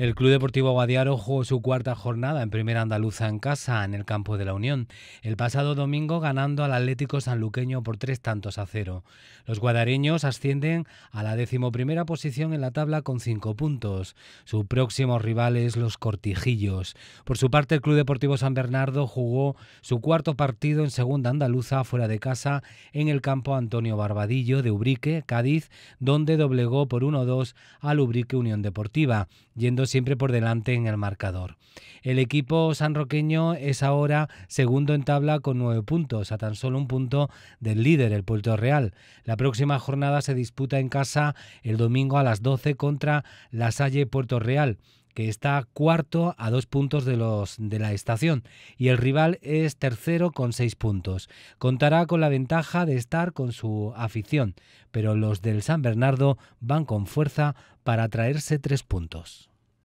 El Club Deportivo Guadiaro jugó su cuarta jornada en primera andaluza en casa, en el campo de la Unión, el pasado domingo ganando al Atlético Sanluqueño por tres tantos a cero. Los guadareños ascienden a la decimoprimera posición en la tabla con cinco puntos. Su próximo rival es los Cortijillos. Por su parte, el Club Deportivo San Bernardo jugó su cuarto partido en segunda andaluza fuera de casa en el campo Antonio Barbadillo de Ubrique, Cádiz, donde doblegó por 1-2 al Ubrique Unión Deportiva, yendo siempre por delante en el marcador. El equipo sanroqueño es ahora segundo en tabla con nueve puntos, a tan solo un punto del líder, el Puerto Real. La próxima jornada se disputa en casa el domingo a las 12 contra La Salle Puerto Real que está cuarto a dos puntos de los de la estación y el rival es tercero con seis puntos. Contará con la ventaja de estar con su afición, pero los del San Bernardo van con fuerza para traerse tres puntos.